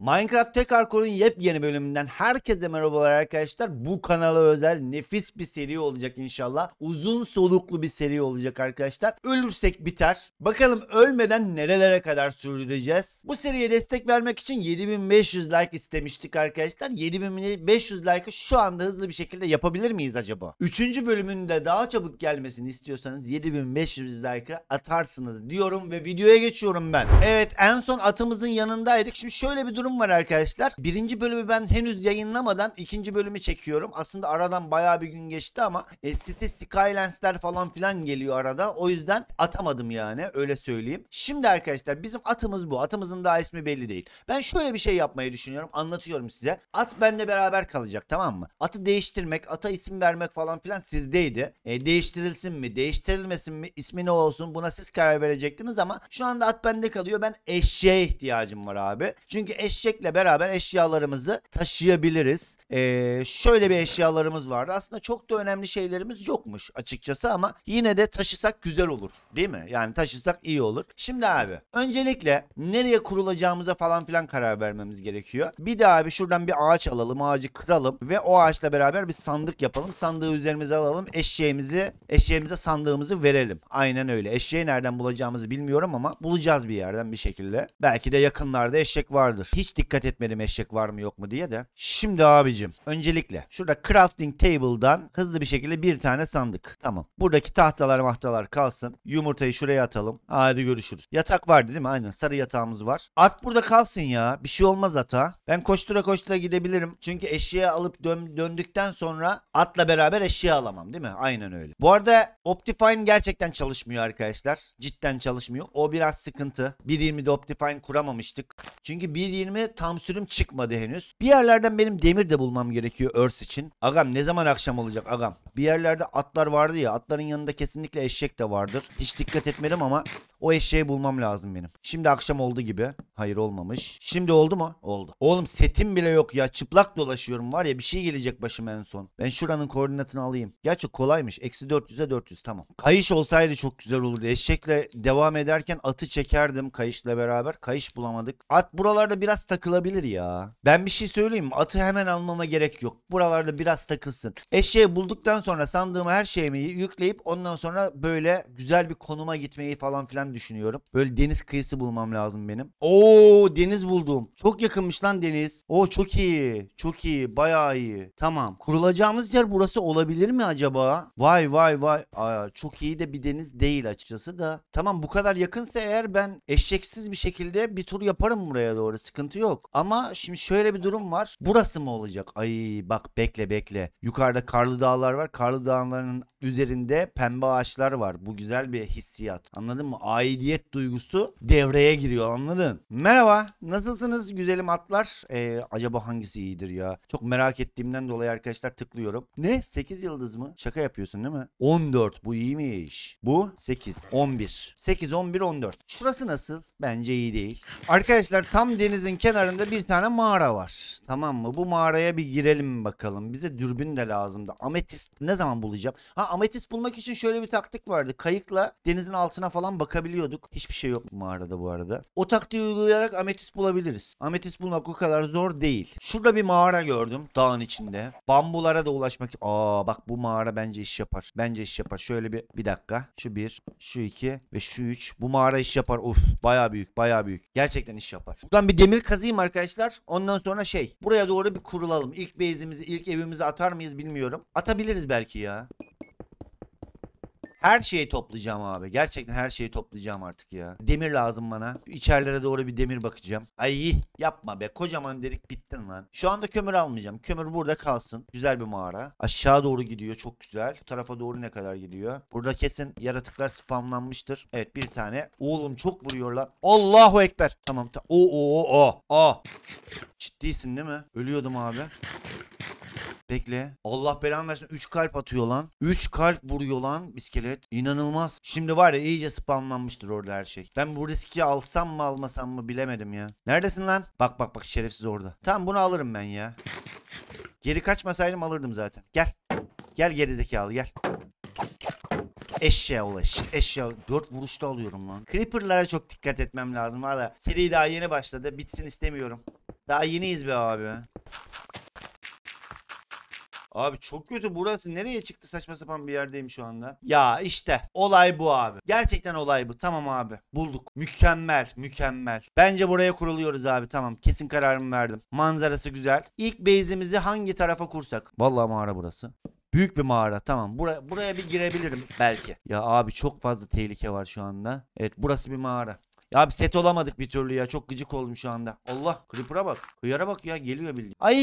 Minecraft Tek Arkor'un yepyeni bölümünden herkese merhabalar arkadaşlar. Bu kanala özel nefis bir seri olacak inşallah. Uzun soluklu bir seri olacak arkadaşlar. Ölürsek biter. Bakalım ölmeden nerelere kadar sürdüreceğiz. Bu seriye destek vermek için 7500 like istemiştik arkadaşlar. 7500 like'ı şu anda hızlı bir şekilde yapabilir miyiz acaba? Üçüncü bölümünde daha çabuk gelmesini istiyorsanız 7500 like'ı atarsınız diyorum ve videoya geçiyorum ben. Evet en son atımızın yanındaydık. Şimdi şöyle bir durum durum var arkadaşlar. Birinci bölümü ben henüz yayınlamadan ikinci bölümü çekiyorum. Aslında aradan baya bir gün geçti ama e, City Skylands'ler falan filan geliyor arada. O yüzden atamadım yani öyle söyleyeyim. Şimdi arkadaşlar bizim atımız bu. Atımızın daha ismi belli değil. Ben şöyle bir şey yapmayı düşünüyorum. Anlatıyorum size. At benimle beraber kalacak tamam mı? Atı değiştirmek, ata isim vermek falan filan sizdeydi. E, değiştirilsin mi, değiştirilmesin mi, ismi ne olsun buna siz karar verecektiniz ama şu anda at bende kalıyor. Ben eşeğe ihtiyacım var abi. Çünkü eşek eşekle beraber eşyalarımızı taşıyabiliriz. Ee, şöyle bir eşyalarımız vardı. Aslında çok da önemli şeylerimiz yokmuş açıkçası ama yine de taşısak güzel olur. Değil mi? Yani taşısak iyi olur. Şimdi abi öncelikle nereye kurulacağımıza falan filan karar vermemiz gerekiyor. Bir de abi şuradan bir ağaç alalım. Ağacı kıralım ve o ağaçla beraber bir sandık yapalım. Sandığı üzerimize alalım. Eşeğimizi eşeğimize sandığımızı verelim. Aynen öyle. Eşeği nereden bulacağımızı bilmiyorum ama bulacağız bir yerden bir şekilde. Belki de yakınlarda eşek vardır. Hiç dikkat etmeli eşek var mı yok mu diye de. Şimdi abicim öncelikle şurada crafting table'dan hızlı bir şekilde bir tane sandık. Tamam. Buradaki tahtalar mahtalar kalsın. Yumurtayı şuraya atalım. Hadi görüşürüz. Yatak vardı değil mi? Aynen sarı yatağımız var. At burada kalsın ya. Bir şey olmaz ata. Ben koştura koştura gidebilirim. Çünkü eşeği alıp dön döndükten sonra atla beraber eşeği alamam değil mi? Aynen öyle. Bu arada Optifine gerçekten çalışmıyor arkadaşlar. Cidden çalışmıyor. O biraz sıkıntı. 1.20'de Optifine kuramamıştık. Çünkü 1.20 mi tam sürüm çıkmadı henüz. Bir yerlerden benim demir de bulmam gerekiyor örs için. Agam ne zaman akşam olacak agam? Bir yerlerde atlar vardı ya atların yanında kesinlikle eşek de vardır. Hiç dikkat etmedim ama o eşeği bulmam lazım benim. Şimdi akşam oldu gibi. Hayır olmamış. Şimdi oldu mu? Oldu. Oğlum setim bile yok ya. Çıplak dolaşıyorum var ya bir şey gelecek başıma en son. Ben şuranın koordinatını alayım. Gerçi kolaymış. Eksi 400'e 400 tamam. Kayış olsaydı çok güzel olurdu. Eşekle devam ederken atı çekerdim kayışla beraber. Kayış bulamadık. At buralarda biraz takılabilir ya. Ben bir şey söyleyeyim mi? Atı hemen almama gerek yok. Buralarda biraz takılsın. Eşeği bulduktan sonra sandığım her şeyimi yükleyip ondan sonra böyle güzel bir konuma gitmeyi falan filan düşünüyorum. Böyle deniz kıyısı bulmam lazım benim. Oo deniz buldum. Çok yakınmış lan deniz. Oo çok iyi. Çok iyi. Bayağı iyi. Tamam. Kurulacağımız yer burası olabilir mi acaba? Vay vay vay. Aa, çok iyi de bir deniz değil açıkçası da. Tamam bu kadar yakınsa eğer ben eşeksiz bir şekilde bir tur yaparım buraya doğru. Sıkıntı sıkıntı yok. Ama şimdi şöyle bir durum var. Burası mı olacak? Ay bak bekle bekle. Yukarıda karlı dağlar var. Karlı dağların üzerinde pembe ağaçlar var. Bu güzel bir hissiyat. Anladın mı? Aidiyet duygusu devreye giriyor anladın? Merhaba. Nasılsınız güzelim atlar? Ee, acaba hangisi iyidir ya? Çok merak ettiğimden dolayı arkadaşlar tıklıyorum. Ne? 8 yıldız mı? Şaka yapıyorsun değil mi? 14. Bu iyi mi iş? Bu 8. 11. 8, 11, 14. Şurası nasıl? Bence iyi değil. Arkadaşlar tam denizin kenarında bir tane mağara var. Tamam mı? Bu mağaraya bir girelim bakalım. Bize dürbün de lazımdı. Ametist ne zaman bulacağım? Ha ametist bulmak için şöyle bir taktik vardı. Kayıkla denizin altına falan bakabiliyorduk. Hiçbir şey yok mağarada bu arada. O taktiği uygulayarak ametist bulabiliriz. Ametist bulmak o kadar zor değil. Şurada bir mağara gördüm dağın içinde. Bambulara da ulaşmak. Aa bak bu mağara bence iş yapar. Bence iş yapar. Şöyle bir bir dakika. Şu bir, şu iki ve şu üç. Bu mağara iş yapar. Uf, baya büyük baya büyük. Gerçekten iş yapar. Buradan bir demir kazayım arkadaşlar. Ondan sonra şey buraya doğru bir kurulalım. İlk base'imizi ilk evimizi atar mıyız bilmiyorum. Atabiliriz belki ya. Her şeyi toplayacağım abi. Gerçekten her şeyi toplayacağım artık ya. Demir lazım bana. İçerilere doğru bir demir bakacağım. Ay yapma be. Kocaman delik bittin lan. Şu anda kömür almayacağım. Kömür burada kalsın. Güzel bir mağara. Aşağı doğru gidiyor. Çok güzel. Bu tarafa doğru ne kadar gidiyor? Burada kesin yaratıklar spamlanmıştır. Evet bir tane. Oğlum çok vuruyor lan. Allahu Ekber. Tamam. Ta o o o o. Ciddisin değil mi? Ölüyordum abi. Bekle. Allah belanı versin. 3 kalp atıyor lan. 3 kalp vuruyor lan iskelet. İnanılmaz. Şimdi var ya iyice spamlanmıştır orada her şey. Ben bu riski alsam mı almasam mı bilemedim ya. Neredesin lan? Bak bak bak şerefsiz orada. Tamam bunu alırım ben ya. Geri kaçmasaydım alırdım zaten. Gel. Gel gerizekalı gel. Eşya ola, Eşya. Dört vuruşta alıyorum lan. Creeper'lara çok dikkat etmem lazım. Valla seri daha yeni başladı. Bitsin istemiyorum. Daha yeniyiz be abi. Abi çok kötü burası. Nereye çıktı saçma sapan bir yerdeyim şu anda. Ya işte olay bu abi. Gerçekten olay bu. Tamam abi. Bulduk. Mükemmel. Mükemmel. Bence buraya kuruluyoruz abi. Tamam. Kesin kararımı verdim. Manzarası güzel. İlk base'imizi hangi tarafa kursak? Vallahi mağara burası. Büyük bir mağara tamam. Bura, buraya bir girebilirim belki. Ya abi çok fazla tehlike var şu anda. Evet burası bir mağara. Ya bir set olamadık bir türlü ya. Çok gıcık oldum şu anda. Allah creeper'a bak. kıyara bak ya geliyor bildiğin. Ay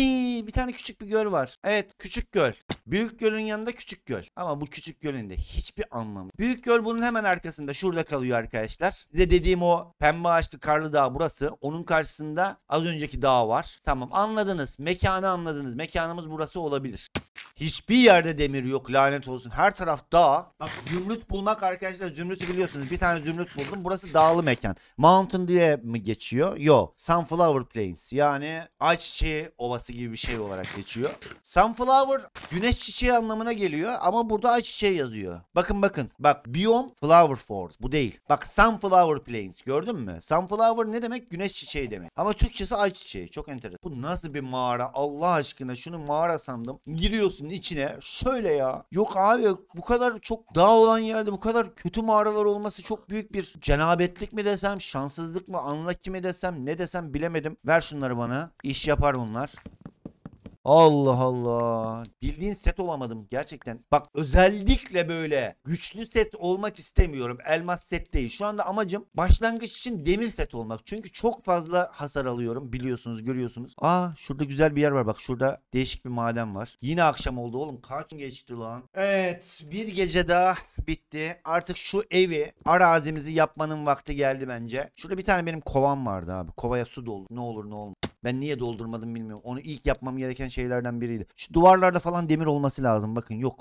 bir tane küçük bir göl var. Evet küçük göl. Büyük gölün yanında küçük göl. Ama bu küçük gölünde hiçbir anlamı. Büyük göl bunun hemen arkasında şurada kalıyor arkadaşlar. Size dediğim o pembe ağaçlı karlı dağ burası. Onun karşısında az önceki dağ var. Tamam anladınız. Mekanı anladınız. Mekanımız burası olabilir. Hiçbir yerde demir yok lanet olsun. Her taraf dağ. Bak zümrüt bulmak arkadaşlar zümrütü biliyorsunuz. Bir tane zümrüt buldum. Burası dağlı mekan. Mountain diye mi geçiyor? Yo. Sunflower Plains. Yani ayçiçeği ovası gibi bir şey olarak geçiyor. Sunflower güneş çiçeği anlamına geliyor ama burada ayçiçeği yazıyor. Bakın bakın. Bak Biome flower forest. Bu değil. Bak sunflower plains gördün mü? Sunflower ne demek? Güneş çiçeği demek. Ama Türkçesi ayçiçeği. Çok enteresan. Bu nasıl bir mağara? Allah aşkına şunu mağara sandım. Giriyorsun gökyüzünün içine şöyle ya. Yok abi bu kadar çok dağ olan yerde bu kadar kötü mağaralar olması çok büyük bir cenabetlik mi desem, şanssızlık mı, anlaki mi desem, ne desem bilemedim. Ver şunları bana. İş yapar bunlar. Allah Allah. Bildiğin set olamadım gerçekten. Bak özellikle böyle güçlü set olmak istemiyorum. Elmas set değil. Şu anda amacım başlangıç için demir set olmak. Çünkü çok fazla hasar alıyorum. Biliyorsunuz görüyorsunuz. Aa şurada güzel bir yer var. Bak şurada değişik bir maden var. Yine akşam oldu oğlum. Kaç geçti lan? Evet bir gece daha bitti. Artık şu evi, arazimizi yapmanın vakti geldi bence. Şurada bir tane benim kovam vardı abi. Kovaya su doldu. Ne olur ne olmaz. Ben niye doldurmadım bilmiyorum. Onu ilk yapmam gereken şeylerden biriydi. Şu duvarlarda falan demir olması lazım. Bakın yok.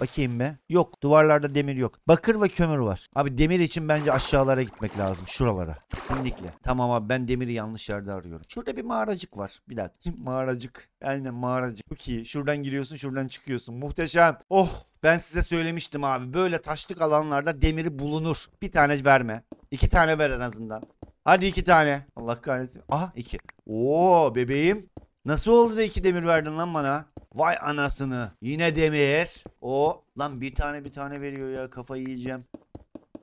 Bakayım be. Yok duvarlarda demir yok. Bakır ve kömür var. Abi demir için bence aşağılara gitmek lazım. Şuralara. Kesinlikle. Tamam abi ben demiri yanlış yerde arıyorum. Şurada bir mağaracık var. Bir dakika. Mağaracık. Aynen mağaracık Çok iyi. Şuradan giriyorsun şuradan çıkıyorsun. Muhteşem. Oh ben size söylemiştim abi. Böyle taşlık alanlarda demiri bulunur. Bir tane verme. İki tane ver en azından. Hadi iki tane. Allah kahretsin. Aha iki. Oo bebeğim. Nasıl oldu da iki demir verdin lan bana? Vay anasını. Yine demir. O lan bir tane bir tane veriyor ya. Kafayı yiyeceğim.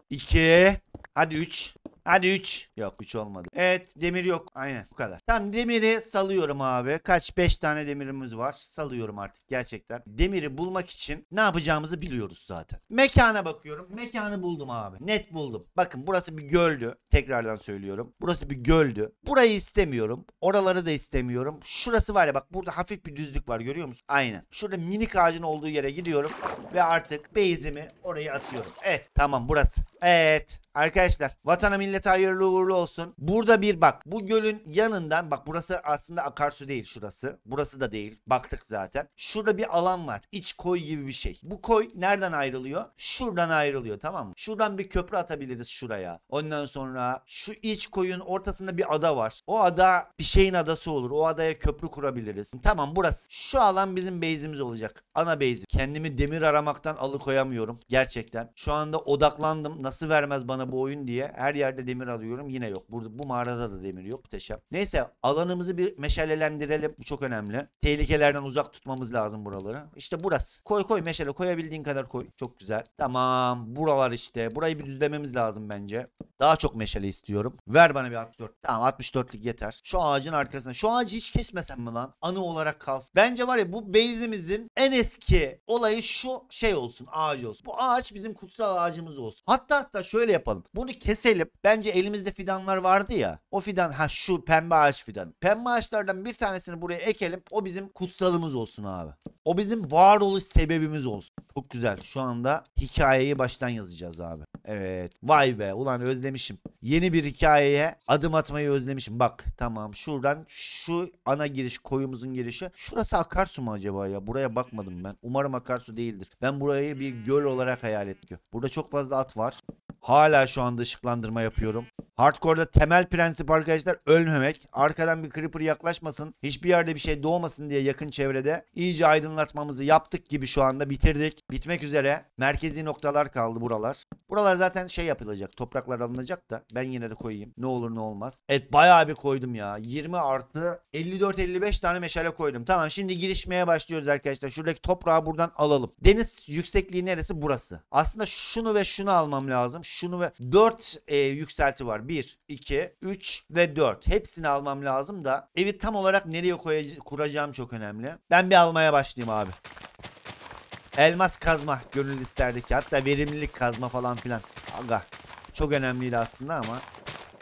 İki. Hadi üç. Hadi 3. Yok 3 olmadı. Evet demir yok. Aynen bu kadar. Tamam demiri salıyorum abi. Kaç 5 tane demirimiz var. Salıyorum artık gerçekten. Demiri bulmak için ne yapacağımızı biliyoruz zaten. Mekana bakıyorum. Mekanı buldum abi. Net buldum. Bakın burası bir göldü. Tekrardan söylüyorum. Burası bir göldü. Burayı istemiyorum. Oraları da istemiyorum. Şurası var ya bak burada hafif bir düzlük var görüyor musun? Aynen. Şurada minik ağacın olduğu yere gidiyorum. Ve artık base'imi oraya atıyorum. Evet tamam burası. Evet arkadaşlar vatana millet millete hayırlı uğurlu olsun. Burada bir bak bu gölün yanından bak burası aslında akarsu değil şurası. Burası da değil. Baktık zaten. Şurada bir alan var. iç koy gibi bir şey. Bu koy nereden ayrılıyor? Şuradan ayrılıyor tamam mı? Şuradan bir köprü atabiliriz şuraya. Ondan sonra şu iç koyun ortasında bir ada var. O ada bir şeyin adası olur. O adaya köprü kurabiliriz. Tamam burası. Şu alan bizim base'imiz olacak. Ana base'im. Kendimi demir aramaktan alıkoyamıyorum. Gerçekten. Şu anda odaklandım. Nasıl vermez bana bu oyun diye. Her yerde demir alıyorum yine yok. Burada bu mağarada da demir yok muhteşem. Neyse alanımızı bir meşalelendirelim. Bu çok önemli. Tehlikelerden uzak tutmamız lazım buraları. İşte burası. Koy koy meşale koyabildiğin kadar koy. Çok güzel. Tamam buralar işte. Burayı bir düzlememiz lazım bence. Daha çok meşale istiyorum. Ver bana bir 64. Tamam 64'lük yeter. Şu ağacın arkasına. Şu ağacı hiç kesmesem mi lan? Anı olarak kalsın. Bence var ya bu base'imizin en eski olayı şu şey olsun. Ağacı olsun. Bu ağaç bizim kutsal ağacımız olsun. Hatta hatta şöyle yapalım. Bunu keselim. Ben bence elimizde fidanlar vardı ya. O fidan ha şu pembe ağaç fidanı. Pembe ağaçlardan bir tanesini buraya ekelim. O bizim kutsalımız olsun abi. O bizim varoluş sebebimiz olsun. Çok güzel. Şu anda hikayeyi baştan yazacağız abi. Evet. Vay be. Ulan özlemişim. Yeni bir hikayeye adım atmayı özlemişim. Bak tamam şuradan şu ana giriş koyumuzun girişi. Şurası akarsu mu acaba ya? Buraya bakmadım ben. Umarım akarsu değildir. Ben burayı bir göl olarak hayal ettim. Burada çok fazla at var. Hala şu anda ışıklandırma yapıyorum. Hardcore'da temel prensip arkadaşlar ölmemek. Arkadan bir creeper yaklaşmasın. Hiçbir yerde bir şey doğmasın diye yakın çevrede iyice aydınlatmamızı yaptık gibi şu anda bitirdik. Bitmek üzere. Merkezi noktalar kaldı buralar. Buralar zaten şey yapılacak. Topraklar alınacak da ben yine de koyayım. Ne olur ne olmaz. Evet bayağı bir koydum ya. 20 artı 54-55 tane meşale koydum. Tamam şimdi girişmeye başlıyoruz arkadaşlar. Şuradaki toprağı buradan alalım. Deniz yüksekliği neresi? Burası. Aslında şunu ve şunu almam lazım. Şunu ve 4 e, yükselti var var. 1, 2, 3 ve 4. Hepsini almam lazım da evi tam olarak nereye kuracağım çok önemli. Ben bir almaya başlayayım abi. Elmas kazma gönül isterdi ki hatta verimlilik kazma falan filan. Aga çok önemliydi aslında ama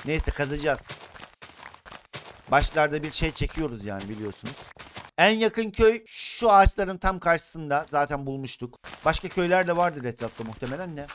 neyse kazacağız. Başlarda bir şey çekiyoruz yani biliyorsunuz. En yakın köy şu ağaçların tam karşısında zaten bulmuştuk. Başka köyler de vardır etrafta muhtemelen ne?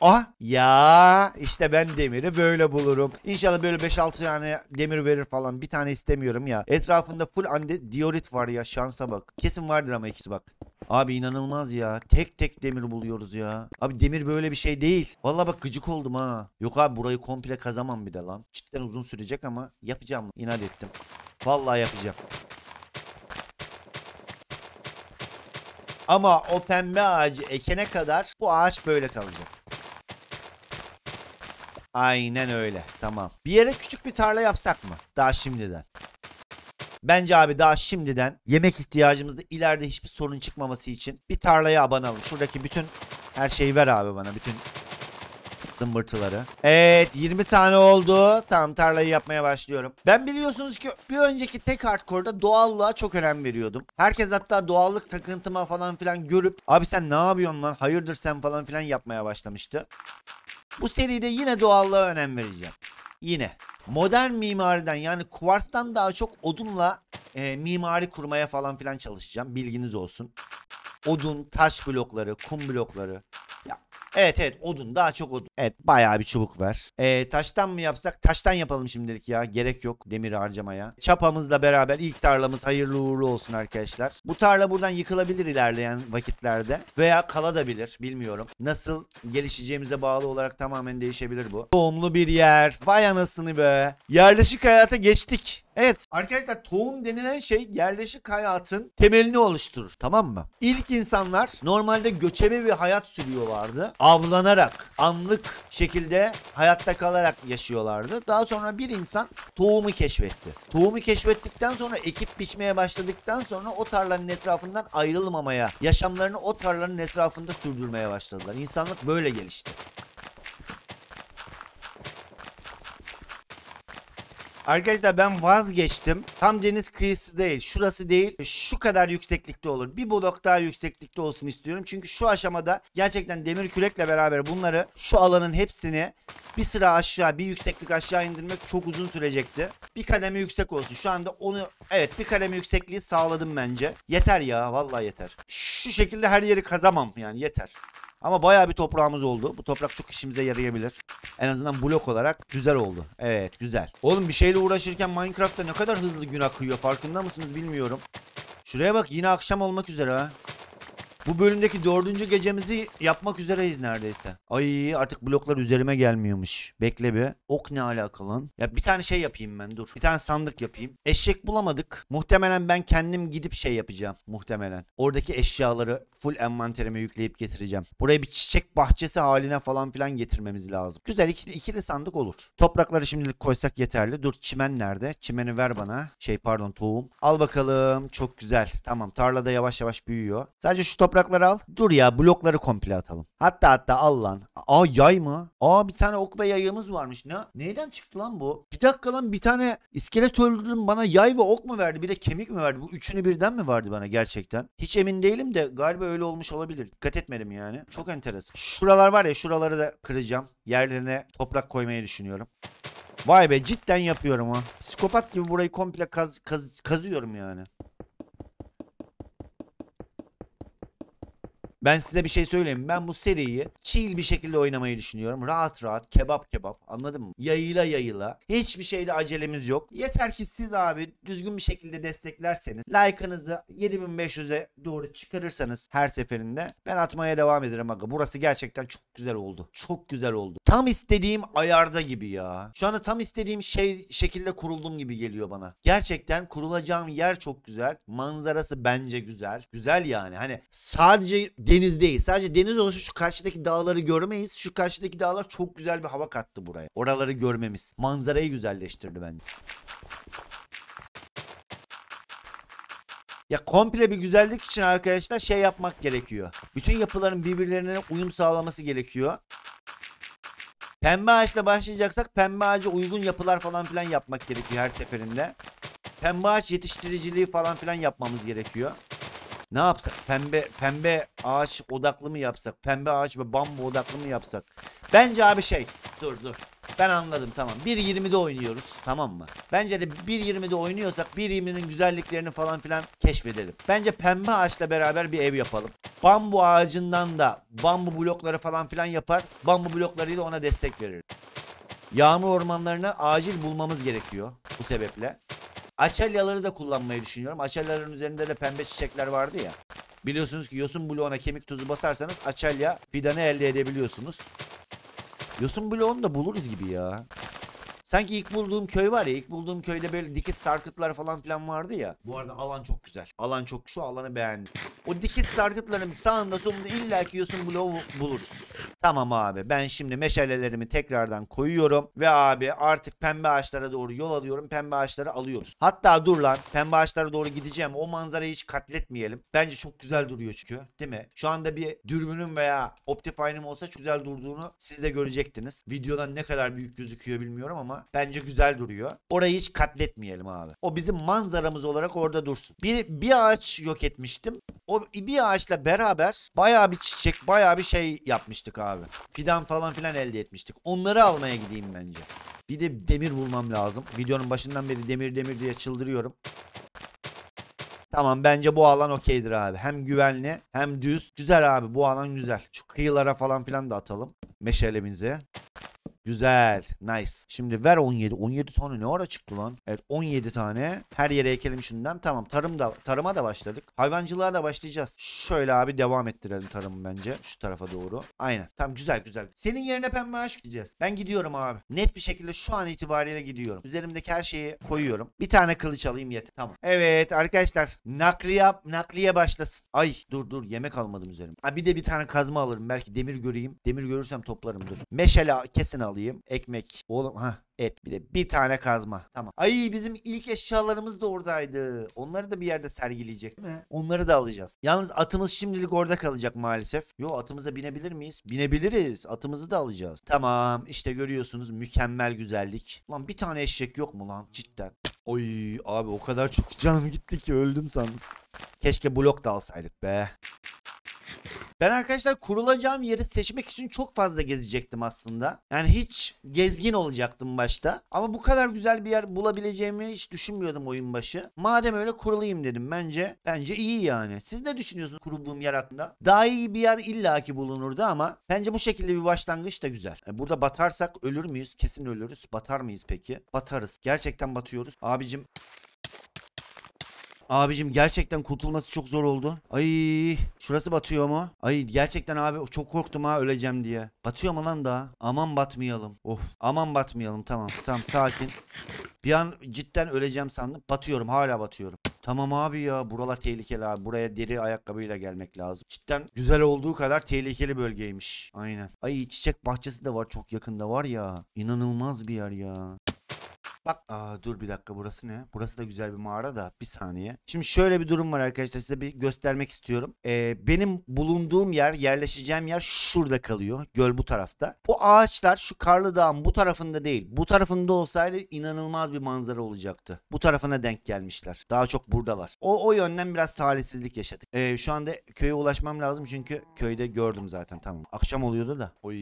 Ah ya işte ben demiri böyle bulurum. İnşallah böyle 5-6 tane demir verir falan. Bir tane istemiyorum ya. Etrafında full ande diorit var ya şansa bak. Kesin vardır ama ikisi bak. Abi inanılmaz ya. Tek tek demir buluyoruz ya. Abi demir böyle bir şey değil. Valla bak gıcık oldum ha. Yok abi burayı komple kazamam bir de lan. Cidden uzun sürecek ama yapacağım. İnat ettim. Valla yapacağım. Ama o pembe ağacı ekene kadar bu ağaç böyle kalacak. Aynen öyle. Tamam. Bir yere küçük bir tarla yapsak mı? Daha şimdiden. Bence abi daha şimdiden yemek ihtiyacımızda ileride hiçbir sorun çıkmaması için bir tarlaya abanalım. Şuradaki bütün her şeyi ver abi bana. Bütün zımbırtıları. Evet 20 tane oldu. Tamam, tarlayı yapmaya başlıyorum. Ben biliyorsunuz ki bir önceki tek hardcore'da doğallığa çok önem veriyordum. Herkes hatta doğallık takıntıma falan filan görüp abi sen ne yapıyorsun lan hayırdır sen falan filan yapmaya başlamıştı. Bu seride yine doğallığa önem vereceğim. Yine modern mimariden yani kuvarstan daha çok odunla e, mimari kurmaya falan filan çalışacağım. Bilginiz olsun. Odun, taş blokları, kum blokları. Ya Evet evet odun daha çok odun. Evet bayağı bir çubuk ver. Ee, taştan mı yapsak? Taştan yapalım şimdilik ya. Gerek yok demir harcamaya. Çapamızla beraber ilk tarlamız hayırlı uğurlu olsun arkadaşlar. Bu tarla buradan yıkılabilir ilerleyen vakitlerde. Veya kalabilir bilmiyorum. Nasıl gelişeceğimize bağlı olarak tamamen değişebilir bu. Doğumlu bir yer. Vay anasını be. Yerleşik hayata geçtik. Evet arkadaşlar tohum denilen şey yerleşik hayatın temelini oluşturur tamam mı? İlk insanlar normalde göçebe bir hayat sürüyorlardı. Avlanarak anlık şekilde hayatta kalarak yaşıyorlardı. Daha sonra bir insan tohumu keşfetti. Tohumu keşfettikten sonra ekip biçmeye başladıktan sonra o tarlanın etrafından ayrılmamaya, yaşamlarını o tarlanın etrafında sürdürmeye başladılar. İnsanlık böyle gelişti. Arkadaşlar ben vazgeçtim. Tam deniz kıyısı değil. Şurası değil. E, şu kadar yükseklikte olur. Bir blok daha yükseklikte olsun istiyorum. Çünkü şu aşamada gerçekten demir kürekle beraber bunları şu alanın hepsini bir sıra aşağı bir yükseklik aşağı indirmek çok uzun sürecekti. Bir kademe yüksek olsun. Şu anda onu evet bir kademe yüksekliği sağladım bence. Yeter ya vallahi yeter. Şu şekilde her yeri kazamam yani yeter. Ama baya bir toprağımız oldu. Bu toprak çok işimize yarayabilir. En azından blok olarak güzel oldu. Evet güzel. Oğlum bir şeyle uğraşırken Minecraft'ta ne kadar hızlı gün akıyor farkında mısınız bilmiyorum. Şuraya bak yine akşam olmak üzere ha. Bu bölümdeki dördüncü gecemizi yapmak üzereyiz neredeyse. Ay artık bloklar üzerime gelmiyormuş. Bekle bir. Ok ne alakalı? Ya bir tane şey yapayım ben dur. Bir tane sandık yapayım. Eşek bulamadık. Muhtemelen ben kendim gidip şey yapacağım. Muhtemelen. Oradaki eşyaları full envanterime yükleyip getireceğim. Buraya bir çiçek bahçesi haline falan filan getirmemiz lazım. Güzel iki iki de sandık olur. Toprakları şimdilik koysak yeterli. Dur çimen nerede? Çimeni ver bana. Şey pardon tohum. Al bakalım. Çok güzel. Tamam tarlada yavaş yavaş büyüyor. Sadece şu top toprakları al. Dur ya blokları komple atalım. Hatta hatta al lan. Aa yay mı? Aa bir tane ok ve yayımız varmış. Ne? Neyden çıktı lan bu? Bir dakika lan bir tane iskelet öldürdüm bana yay ve ok mu verdi? Bir de kemik mi verdi? Bu üçünü birden mi vardı bana gerçekten? Hiç emin değilim de galiba öyle olmuş olabilir. Dikkat etmedim yani. Çok enteresan. Şuralar var ya şuraları da kıracağım. Yerlerine toprak koymayı düşünüyorum. Vay be cidden yapıyorum ha. Psikopat gibi burayı komple kaz, kaz, kazıyorum yani. Ben size bir şey söyleyeyim. Ben bu seriyi chill bir şekilde oynamayı düşünüyorum. Rahat rahat, kebap kebap. Anladın mı? Yayıla yayıla. Hiçbir şeyle acelemiz yok. Yeter ki siz abi düzgün bir şekilde desteklerseniz, like'ınızı 7500'e doğru çıkarırsanız her seferinde ben atmaya devam ederim aga. Burası gerçekten çok güzel oldu. Çok güzel oldu. Tam istediğim ayarda gibi ya. Şu anda tam istediğim şey şekilde kuruldum gibi geliyor bana. Gerçekten kurulacağım yer çok güzel. Manzarası bence güzel. Güzel yani. Hani sadece denizdeyiz. Sadece deniz olsa şu karşıdaki dağları görmeyiz. Şu karşıdaki dağlar çok güzel bir hava kattı buraya. Oraları görmemiz. Manzarayı güzelleştirdi bence. Ya komple bir güzellik için arkadaşlar şey yapmak gerekiyor. Bütün yapıların birbirlerine uyum sağlaması gerekiyor. Pembe ağaçla başlayacaksak pembe ağaca uygun yapılar falan filan yapmak gerekiyor her seferinde. Pembe ağaç yetiştiriciliği falan filan yapmamız gerekiyor. Ne yapsak? Pembe pembe ağaç odaklı mı yapsak? Pembe ağaç ve bambu odaklı mı yapsak? Bence abi şey. Dur dur. Ben anladım tamam. 1.20'de oynuyoruz tamam mı? Bence de 1.20'de oynuyorsak 1.20'nin güzelliklerini falan filan keşfedelim. Bence pembe ağaçla beraber bir ev yapalım. Bambu ağacından da bambu blokları falan filan yapar. Bambu bloklarıyla ona destek verir. Yağmur ormanlarını acil bulmamız gerekiyor bu sebeple. Açelyaları da kullanmayı düşünüyorum. Açelyaların üzerinde de pembe çiçekler vardı ya. Biliyorsunuz ki yosun bloğuna kemik tuzu basarsanız açelya fidanı elde edebiliyorsunuz. Yosun bloğunu da buluruz gibi ya. Sanki ilk bulduğum köy var ya ilk bulduğum köyde böyle dikit sarkıtlar falan filan vardı ya. Bu arada alan çok güzel. Alan çok şu alanı beğendim. O dikit sarkıtların sağında solunda illaki yosun bloğu buluruz. Tamam abi ben şimdi meşalelerimi tekrardan koyuyorum. Ve abi artık pembe ağaçlara doğru yol alıyorum. Pembe ağaçları alıyoruz. Hatta dur lan pembe ağaçlara doğru gideceğim. O manzarayı hiç katletmeyelim. Bence çok güzel duruyor çünkü değil mi? Şu anda bir dürbünüm veya optifine'im olsa çok güzel durduğunu siz de görecektiniz. Videodan ne kadar büyük gözüküyor bilmiyorum ama bence güzel duruyor. Orayı hiç katletmeyelim abi. O bizim manzaramız olarak orada dursun. Bir, bir ağaç yok etmiştim. O bir ağaçla beraber baya bir çiçek baya bir şey yapmıştık abi. Fidan falan filan elde etmiştik. Onları almaya gideyim bence. Bir de demir bulmam lazım. Videonun başından beri demir demir diye çıldırıyorum. Tamam bence bu alan okeydir abi. Hem güvenli hem düz. Güzel abi bu alan güzel. Şu kıyılara falan filan da atalım meşalemizi. Güzel. Nice. Şimdi ver 17. 17 tane ne ara çıktı lan? Evet 17 tane. Her yere ekelim şimdiden. Tamam tarım da, tarıma da başladık. Hayvancılığa da başlayacağız. Şöyle abi devam ettirelim tarımı bence. Şu tarafa doğru. Aynen. Tamam güzel güzel. Senin yerine pembe aşk gideceğiz? Ben gidiyorum abi. Net bir şekilde şu an itibariyle gidiyorum. Üzerimdeki her şeyi koyuyorum. Bir tane kılıç alayım yeter. Tamam. Evet arkadaşlar. Nakliye, nakliye başlasın. Ay dur dur yemek almadım üzerim. Ha, bir de bir tane kazma alırım. Belki demir göreyim. Demir görürsem toplarım dur. Meşale kesin alayım alayım. Ekmek. Oğlum ha et bir de bir tane kazma. Tamam. Ay bizim ilk eşyalarımız da oradaydı. Onları da bir yerde sergileyecek mi? Onları da alacağız. Yalnız atımız şimdilik orada kalacak maalesef. Yo atımıza binebilir miyiz? Binebiliriz. Atımızı da alacağız. Tamam işte görüyorsunuz mükemmel güzellik. Lan bir tane eşek yok mu lan cidden? Oy abi o kadar çok canım gitti ki öldüm sandım. Keşke blok da alsaydık be. Ben arkadaşlar kurulacağım yeri seçmek için çok fazla gezecektim aslında. Yani hiç gezgin olacaktım başta. Ama bu kadar güzel bir yer bulabileceğimi hiç düşünmüyordum oyun başı. Madem öyle kurulayım dedim. Bence bence iyi yani. Siz ne düşünüyorsunuz kurulduğum yer hakkında? Daha iyi bir yer illaki bulunurdu ama bence bu şekilde bir başlangıç da güzel. Yani e, burada batarsak ölür müyüz? Kesin ölürüz. Batar mıyız peki? Batarız. Gerçekten batıyoruz. Abicim Abicim gerçekten kurtulması çok zor oldu. Ay şurası batıyor mu? Ay gerçekten abi çok korktum ha öleceğim diye. Batıyor mu lan da? Aman batmayalım. Of aman batmayalım tamam. Tamam sakin. Bir an cidden öleceğim sandım. Batıyorum hala batıyorum. Tamam abi ya buralar tehlikeli abi. Buraya deri ayakkabıyla gelmek lazım. Cidden güzel olduğu kadar tehlikeli bölgeymiş. Aynen. Ay çiçek bahçesi de var çok yakında var ya. İnanılmaz bir yer ya. Bak aa, dur bir dakika burası ne? Burası da güzel bir mağara da bir saniye. Şimdi şöyle bir durum var arkadaşlar size bir göstermek istiyorum. Ee, benim bulunduğum yer yerleşeceğim yer şurada kalıyor. Göl bu tarafta. Bu ağaçlar şu karlı dağın bu tarafında değil. Bu tarafında olsaydı inanılmaz bir manzara olacaktı. Bu tarafına denk gelmişler. Daha çok buradalar. O, o yönden biraz talihsizlik yaşadık. Ee, şu anda köye ulaşmam lazım çünkü köyde gördüm zaten tamam. Akşam oluyordu da. Oy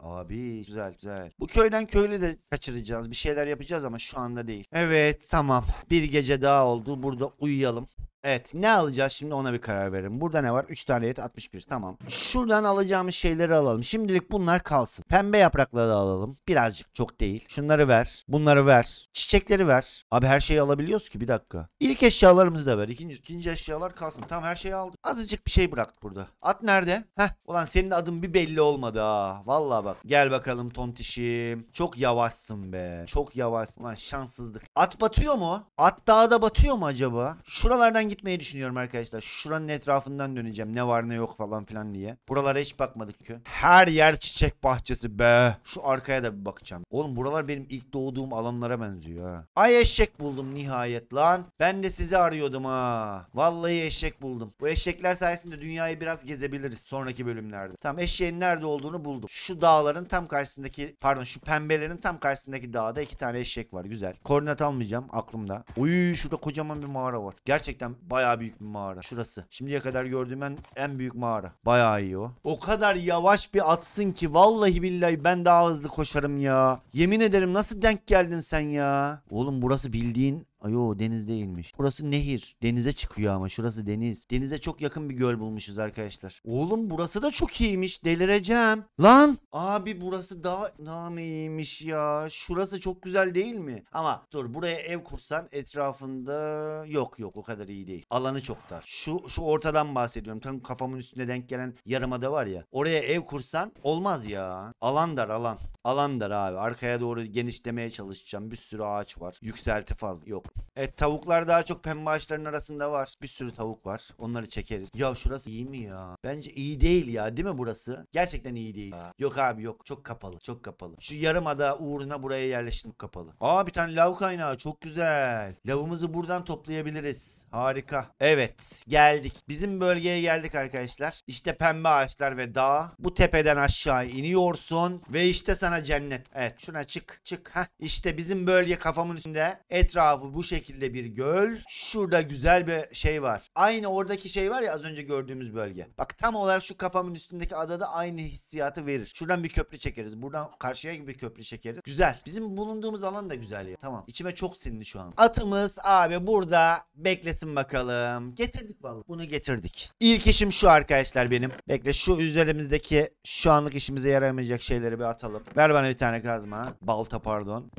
abi güzel güzel. Bu köyden köylü de kaçıracağız. Bir şeyler yapacağız ama ama şu anda değil. Evet tamam. Bir gece daha oldu. Burada uyuyalım. Evet ne alacağız şimdi ona bir karar verin. Burada ne var? 3 tane et 61 tamam. Şuradan alacağımız şeyleri alalım. Şimdilik bunlar kalsın. Pembe yaprakları alalım. Birazcık çok değil. Şunları ver. Bunları ver. Çiçekleri ver. Abi her şeyi alabiliyoruz ki bir dakika. İlk eşyalarımızı da ver. İkinci, ikinci eşyalar kalsın. Tamam her şeyi aldık. Azıcık bir şey bıraktık burada. At nerede? Heh. Ulan senin adın bir belli olmadı ha. Vallahi bak. Gel bakalım tontişim. Çok yavaşsın be. Çok yavaşsın. Ulan şanssızlık. At batıyor mu? At dağda batıyor mu acaba? Şuralardan gitmeyi düşünüyorum arkadaşlar. Şuranın etrafından döneceğim. Ne var ne yok falan filan diye. Buralara hiç bakmadık ki. Her yer çiçek bahçesi be. Şu arkaya da bir bakacağım. Oğlum buralar benim ilk doğduğum alanlara benziyor ha. Ay eşek buldum nihayet lan. Ben de sizi arıyordum ha. Vallahi eşek buldum. Bu eşekler sayesinde dünyayı biraz gezebiliriz sonraki bölümlerde. Tamam eşeğin nerede olduğunu buldum. Şu dağların tam karşısındaki pardon şu pembelerin tam karşısındaki dağda iki tane eşek var. Güzel. Koordinat almayacağım aklımda. Uy şurada kocaman bir mağara var. Gerçekten Baya büyük bir mağara. Şurası. Şimdiye kadar gördüğüm en, en büyük mağara. Baya iyi o. O kadar yavaş bir atsın ki vallahi billahi ben daha hızlı koşarım ya. Yemin ederim nasıl denk geldin sen ya? Oğlum burası bildiğin Ayo deniz değilmiş. Burası nehir. Denize çıkıyor ama şurası deniz. Denize çok yakın bir göl bulmuşuz arkadaşlar. Oğlum burası da çok iyiymiş. Delireceğim. Lan abi burası daha iyiymiş ya. Şurası çok güzel değil mi? Ama dur buraya ev kursan etrafında yok yok o kadar iyi değil. Alanı çok dar. Şu şu ortadan bahsediyorum. Tam kafamın üstüne denk gelen yarımada var ya. Oraya ev kursan olmaz ya. Alan dar alan. Alan dar abi. Arkaya doğru genişlemeye çalışacağım. Bir sürü ağaç var. Yükselti fazla. Yok Evet tavuklar daha çok pembe ağaçların arasında var. Bir sürü tavuk var. Onları çekeriz. Ya şurası iyi mi ya? Bence iyi değil ya. Değil mi burası? Gerçekten iyi değil. Aa. Yok abi yok. Çok kapalı. Çok kapalı. Şu yarım ada uğruna buraya yerleştim kapalı. Aa bir tane lav kaynağı. Çok güzel. Lavımızı buradan toplayabiliriz. Harika. Evet. Geldik. Bizim bölgeye geldik arkadaşlar. İşte pembe ağaçlar ve dağ. Bu tepeden aşağı iniyorsun. Ve işte sana cennet. Evet. Şuna çık. Çık. Heh. İşte bizim bölge kafamın içinde. Etrafı bu şekilde bir göl. Şurada güzel bir şey var. Aynı oradaki şey var ya az önce gördüğümüz bölge. Bak tam olarak şu kafamın üstündeki adada aynı hissiyatı verir. Şuradan bir köprü çekeriz. Buradan karşıya bir köprü çekeriz. Güzel. Bizim bulunduğumuz alan da güzel ya. Tamam. İçime çok sindi şu an. Atımız abi burada beklesin bakalım. Getirdik vallahi. Bunu getirdik. İlk işim şu arkadaşlar benim. Bekle şu üzerimizdeki şu anlık işimize yaramayacak şeyleri bir atalım. Ver bana bir tane kazma. Balta pardon.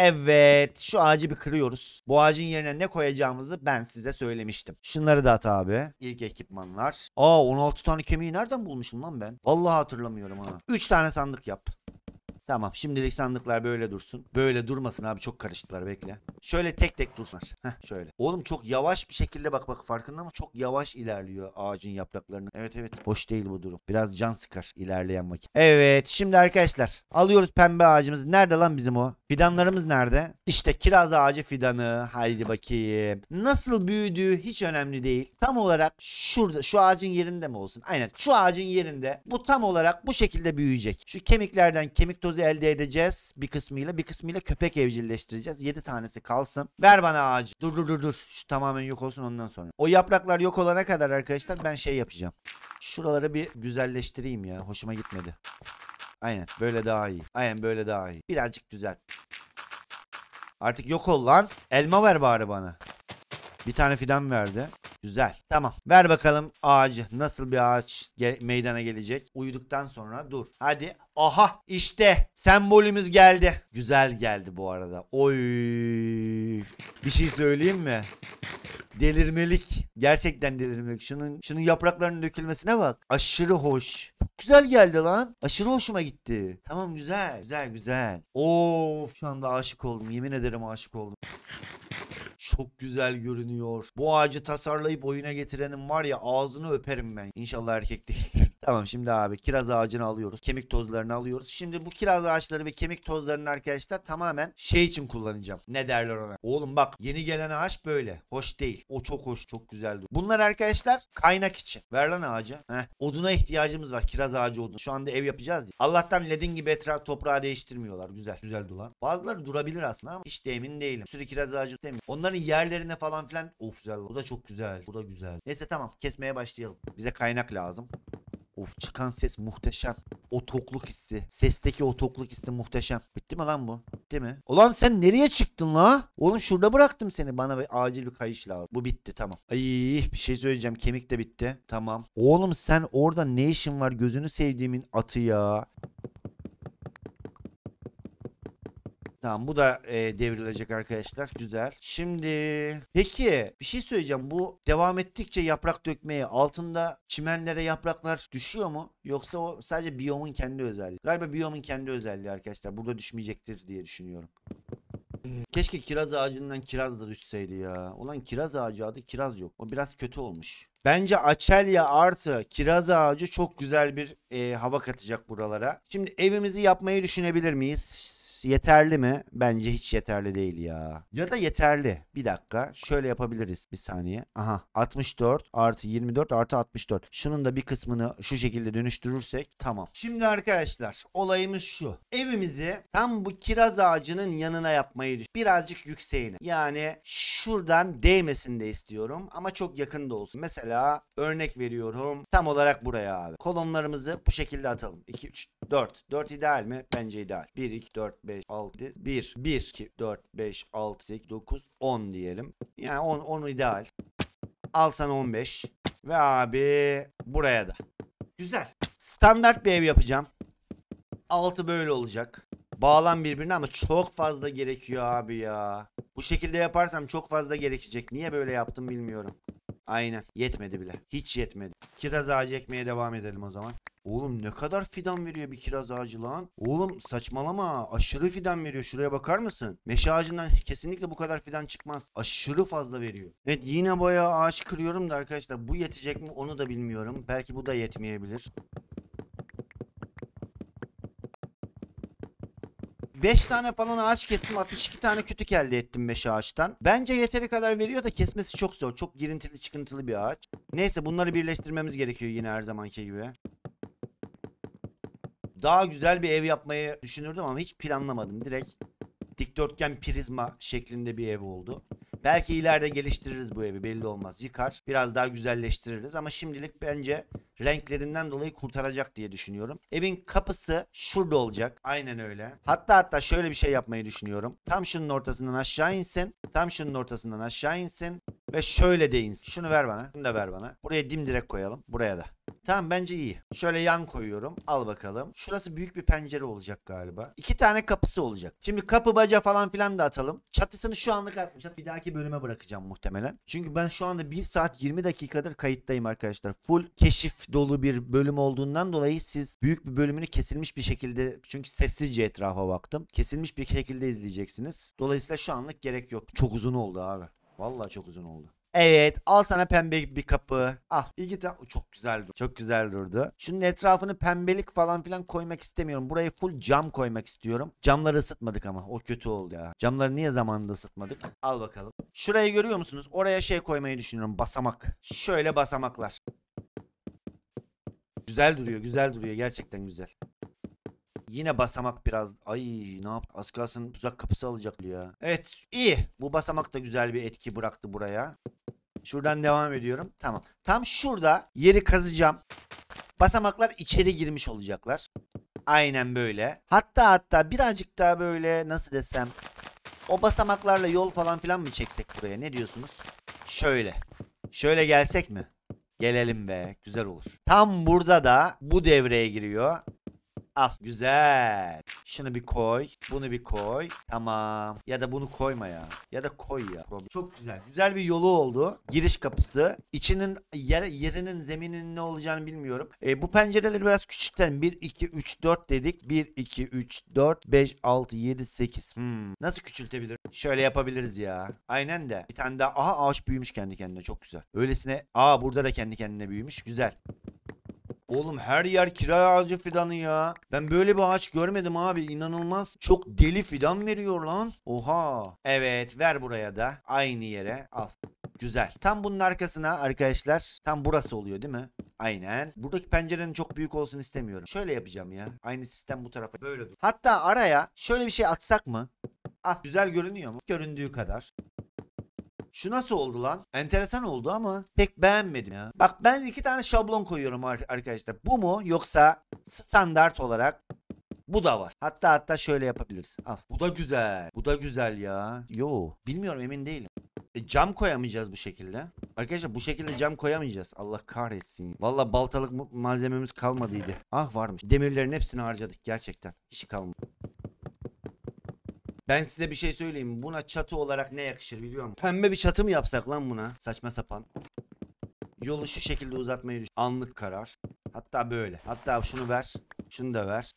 Evet şu ağacı bir kırıyoruz. Bu ağacın yerine ne koyacağımızı ben size söylemiştim. Şunları da at abi. İlk ekipmanlar. Aa 16 tane kemiği nereden bulmuşum lan ben? Vallahi hatırlamıyorum ha. 3 tane sandık yap. Tamam şimdilik sandıklar böyle dursun. Böyle durmasın abi çok karıştılar bekle. Şöyle tek tek dursunlar. Heh şöyle. Oğlum çok yavaş bir şekilde bak bak farkında mı? Çok yavaş ilerliyor ağacın yapraklarını. Evet evet hoş değil bu durum. Biraz can sıkar ilerleyen vakit. Evet şimdi arkadaşlar alıyoruz pembe ağacımızı. Nerede lan bizim o? Fidanlarımız nerede? İşte kiraz ağacı fidanı. Haydi bakayım. Nasıl büyüdüğü hiç önemli değil. Tam olarak şurada şu ağacın yerinde mi olsun? Aynen şu ağacın yerinde. Bu tam olarak bu şekilde büyüyecek. Şu kemiklerden kemik tozu domuz elde edeceğiz bir kısmıyla. Bir kısmıyla köpek evcilleştireceğiz. 7 tanesi kalsın. Ver bana ağacı. Dur dur dur dur. Şu tamamen yok olsun ondan sonra. O yapraklar yok olana kadar arkadaşlar ben şey yapacağım. Şuraları bir güzelleştireyim ya. Hoşuma gitmedi. Aynen böyle daha iyi. Aynen böyle daha iyi. Birazcık düzelt. Artık yok ol lan. Elma ver bari bana. Bir tane fidan verdi. Güzel. Tamam. Ver bakalım ağacı. Nasıl bir ağaç ge meydana gelecek? Uyuduktan sonra dur. Hadi. Aha işte sembolümüz geldi. Güzel geldi bu arada. Oy. Bir şey söyleyeyim mi? delirmelik. Gerçekten delirmelik. Şunun şunun yapraklarının dökülmesine bak. Aşırı hoş. güzel geldi lan. Aşırı hoşuma gitti. Tamam güzel. Güzel güzel. Of şu anda aşık oldum. Yemin ederim aşık oldum çok güzel görünüyor. Bu ağacı tasarlayıp oyuna getirenin var ya ağzını öperim ben. İnşallah erkek değildir. Tamam şimdi abi kiraz ağacını alıyoruz. Kemik tozlarını alıyoruz. Şimdi bu kiraz ağaçları ve kemik tozlarını arkadaşlar tamamen şey için kullanacağım. Ne derler ona? Oğlum bak yeni gelen ağaç böyle. Hoş değil. O çok hoş. Çok güzeldi. Bunlar arkadaşlar kaynak için. Ver lan ağacı. Heh. Oduna ihtiyacımız var. Kiraz ağacı odun. Şu anda ev yapacağız ya. Allah'tan ledin gibi etraf toprağı değiştirmiyorlar. Güzel. Güzel dulan. Bazıları durabilir aslında ama hiç de emin değilim. Bir sürü kiraz ağacı istemiyor. Onların yerlerine falan filan. Of güzel. Bu da çok güzel. Bu da güzel. Neyse tamam. Kesmeye başlayalım. Bize kaynak lazım. Of çıkan ses muhteşem. O tokluk hissi. Sesteki o tokluk hissi muhteşem. Bitti mi lan bu? Bitti mi? Ulan sen nereye çıktın la? Oğlum şurada bıraktım seni. Bana bir acil bir kayış lazım. Bu bitti tamam. Ay bir şey söyleyeceğim. Kemik de bitti. Tamam. Oğlum sen orada ne işin var? Gözünü sevdiğimin atı ya. Tamam bu da e, devrilecek arkadaşlar. Güzel. Şimdi peki bir şey söyleyeceğim. Bu devam ettikçe yaprak dökmeye altında çimenlere yapraklar düşüyor mu? Yoksa o sadece biyomun kendi özelliği. Galiba biyomun kendi özelliği arkadaşlar. Burada düşmeyecektir diye düşünüyorum. Keşke kiraz ağacından kiraz da düşseydi ya. Ulan kiraz ağacı adı kiraz yok. O biraz kötü olmuş. Bence açelya artı kiraz ağacı çok güzel bir e, hava katacak buralara. Şimdi evimizi yapmayı düşünebilir miyiz? yeterli mi? Bence hiç yeterli değil ya. Ya da yeterli. Bir dakika. Şöyle yapabiliriz. Bir saniye. Aha. 64 artı 24 artı 64. Şunun da bir kısmını şu şekilde dönüştürürsek tamam. Şimdi arkadaşlar olayımız şu. Evimizi tam bu kiraz ağacının yanına yapmayı düşün. Birazcık yükseğine. Yani şuradan değmesin de istiyorum ama çok yakında olsun. Mesela örnek veriyorum. Tam olarak buraya abi. Kolonlarımızı bu şekilde atalım. 2, 3, 4. 4 ideal mi? Bence ideal. 1, 2, 4, 5, 6, 1, 1, 2, 4, 5, 6, 8, 9, 10 diyelim. Yani 10, 10 ideal. Alsan 15. Ve abi buraya da. Güzel. Standart bir ev yapacağım. 6 böyle olacak. Bağlan birbirine ama çok fazla gerekiyor abi ya. Bu şekilde yaparsam çok fazla gerekecek. Niye böyle yaptım bilmiyorum. Aynen. Yetmedi bile. Hiç yetmedi. Kiraz ağacı ekmeye devam edelim o zaman. Oğlum ne kadar fidan veriyor bir kiraz ağacı lan. Oğlum saçmalama. Aşırı fidan veriyor. Şuraya bakar mısın? Meşe ağacından kesinlikle bu kadar fidan çıkmaz. Aşırı fazla veriyor. Evet yine bayağı ağaç kırıyorum da arkadaşlar bu yetecek mi onu da bilmiyorum. Belki bu da yetmeyebilir. 5 tane falan ağaç kestim. 62 tane kütük elde ettim 5 ağaçtan. Bence yeteri kadar veriyor da kesmesi çok zor. Çok girintili çıkıntılı bir ağaç. Neyse bunları birleştirmemiz gerekiyor yine her zamanki gibi. Daha güzel bir ev yapmayı düşünürdüm ama hiç planlamadım. Direkt dikdörtgen prizma şeklinde bir ev oldu. Belki ileride geliştiririz bu evi belli olmaz. Yıkar biraz daha güzelleştiririz ama şimdilik bence renklerinden dolayı kurtaracak diye düşünüyorum. Evin kapısı şurada olacak. Aynen öyle. Hatta hatta şöyle bir şey yapmayı düşünüyorum. Tam şunun ortasından aşağı insin. Tam şunun ortasından aşağı insin. Ve şöyle de insin. Şunu ver bana. Şunu da ver bana. Buraya dimdirek koyalım. Buraya da. Tamam bence iyi. Şöyle yan koyuyorum. Al bakalım. Şurası büyük bir pencere olacak galiba. İki tane kapısı olacak. Şimdi kapı baca falan filan da atalım. Çatısını şu anlık atmışım. Bir dahaki bölüme bırakacağım muhtemelen. Çünkü ben şu anda 1 saat 20 dakikadır kayıttayım arkadaşlar. Full keşif dolu bir bölüm olduğundan dolayı siz büyük bir bölümünü kesilmiş bir şekilde çünkü sessizce etrafa baktım. Kesilmiş bir şekilde izleyeceksiniz. Dolayısıyla şu anlık gerek yok. Çok uzun oldu abi. Vallahi çok uzun oldu. Evet al sana pembe bir kapı. Ah iyi git. Çok güzel durdu. Çok güzel durdu. Şunun etrafını pembelik falan filan koymak istemiyorum. Burayı full cam koymak istiyorum. Camları ısıtmadık ama o kötü oldu ya. Camları niye zamanında ısıtmadık? Al bakalım. Şurayı görüyor musunuz? Oraya şey koymayı düşünüyorum. Basamak. Şöyle basamaklar. Güzel duruyor güzel duruyor gerçekten güzel. Yine basamak biraz. Ay ne yap? Az kalsın tuzak kapısı alacak ya. Evet iyi. Bu basamak da güzel bir etki bıraktı buraya. Şuradan devam ediyorum. Tamam. Tam şurada yeri kazacağım. Basamaklar içeri girmiş olacaklar. Aynen böyle. Hatta hatta birazcık daha böyle nasıl desem o basamaklarla yol falan filan mı çeksek buraya? Ne diyorsunuz? Şöyle. Şöyle gelsek mi? Gelelim be. Güzel olur. Tam burada da bu devreye giriyor. Al. Güzel. Şunu bir koy. Bunu bir koy. Tamam. Ya da bunu koyma ya. Ya da koy ya. Çok güzel. Güzel bir yolu oldu. Giriş kapısı. İçinin yer, yerinin zemininin ne olacağını bilmiyorum. E, bu pencereleri biraz küçültelim. 1, 2, 3, 4 dedik. 1, 2, 3, 4, 5, 6, 7, 8. Hmm. Nasıl küçültebilirim? Şöyle yapabiliriz ya. Aynen de. Bir tane daha. Aha ağaç büyümüş kendi kendine. Çok güzel. Öylesine. Aa burada da kendi kendine büyümüş. Güzel. Oğlum her yer kira ağacı fidanı ya. Ben böyle bir ağaç görmedim abi. inanılmaz. Çok deli fidan veriyor lan. Oha. Evet ver buraya da. Aynı yere al. Güzel. Tam bunun arkasına arkadaşlar tam burası oluyor değil mi? Aynen. Buradaki pencerenin çok büyük olsun istemiyorum. Şöyle yapacağım ya. Aynı sistem bu tarafa böyle dur. Hatta araya şöyle bir şey atsak mı? Ah güzel görünüyor mu? Göründüğü kadar. Şu nasıl oldu lan? Enteresan oldu ama pek beğenmedim ya. Bak ben iki tane şablon koyuyorum arkadaşlar. Bu mu yoksa standart olarak bu da var. Hatta hatta şöyle yapabiliriz. Al. Bu da güzel. Bu da güzel ya. Yo. Bilmiyorum emin değilim. E, cam koyamayacağız bu şekilde. Arkadaşlar bu şekilde cam koyamayacağız. Allah kahretsin. Valla baltalık malzememiz kalmadıydı. Ah varmış. Demirlerin hepsini harcadık gerçekten. Hiç kalmadı. Ben size bir şey söyleyeyim. Buna çatı olarak ne yakışır biliyor musun? Pembe bir çatı mı yapsak lan buna? Saçma sapan. Yolu şu şekilde uzatmayı düşün. Anlık karar. Hatta böyle. Hatta şunu ver. Şunu da ver.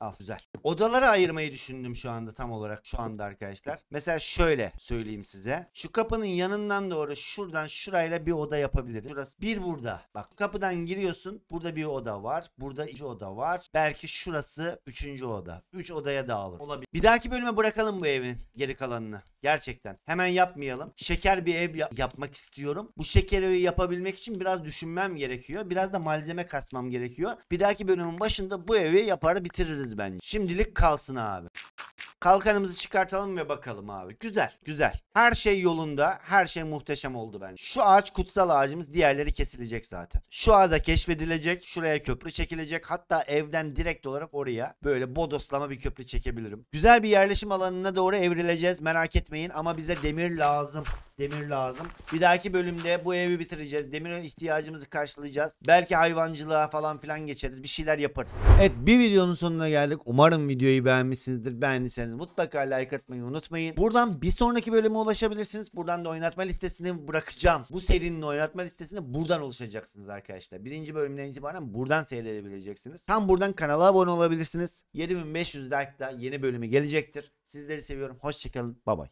Al ah, güzel. Odalara ayırmayı düşündüm şu anda tam olarak şu anda arkadaşlar. Mesela şöyle söyleyeyim size. Şu kapının yanından doğru şuradan şurayla bir oda yapabiliriz. Şurası bir burada. Bak kapıdan giriyorsun. Burada bir oda var. Burada iki oda var. Belki şurası üçüncü oda. Üç odaya dağılır. Olabilir. Bir dahaki bölüme bırakalım bu evin geri kalanını. Gerçekten. Hemen yapmayalım. Şeker bir ev yap yapmak istiyorum. Bu şeker evi yapabilmek için biraz düşünmem gerekiyor. Biraz da malzeme kasmam gerekiyor. Bir dahaki bölümün başında bu evi yapar bitiririz yapabiliriz bence. Şimdilik kalsın abi. Kalkanımızı çıkartalım ve bakalım abi. Güzel, güzel. Her şey yolunda, her şey muhteşem oldu bence. Şu ağaç kutsal ağacımız, diğerleri kesilecek zaten. Şu ağda keşfedilecek, şuraya köprü çekilecek. Hatta evden direkt olarak oraya böyle bodoslama bir köprü çekebilirim. Güzel bir yerleşim alanına doğru evrileceğiz. Merak etmeyin ama bize demir lazım. Demir lazım. Bir dahaki bölümde bu evi bitireceğiz. Demir ihtiyacımızı karşılayacağız. Belki hayvancılığa falan filan geçeriz. Bir şeyler yaparız. Evet bir videonun sonuna geldik geldik. Umarım videoyu beğenmişsinizdir. Beğendiyseniz mutlaka like atmayı unutmayın. Buradan bir sonraki bölüme ulaşabilirsiniz. Buradan da oynatma listesini bırakacağım. Bu serinin oynatma listesini buradan ulaşacaksınız arkadaşlar. Birinci bölümden itibaren buradan seyredebileceksiniz. Tam buradan kanala abone olabilirsiniz. 7500 like'da yeni bölümü gelecektir. Sizleri seviyorum. Hoşçakalın. Bay bay.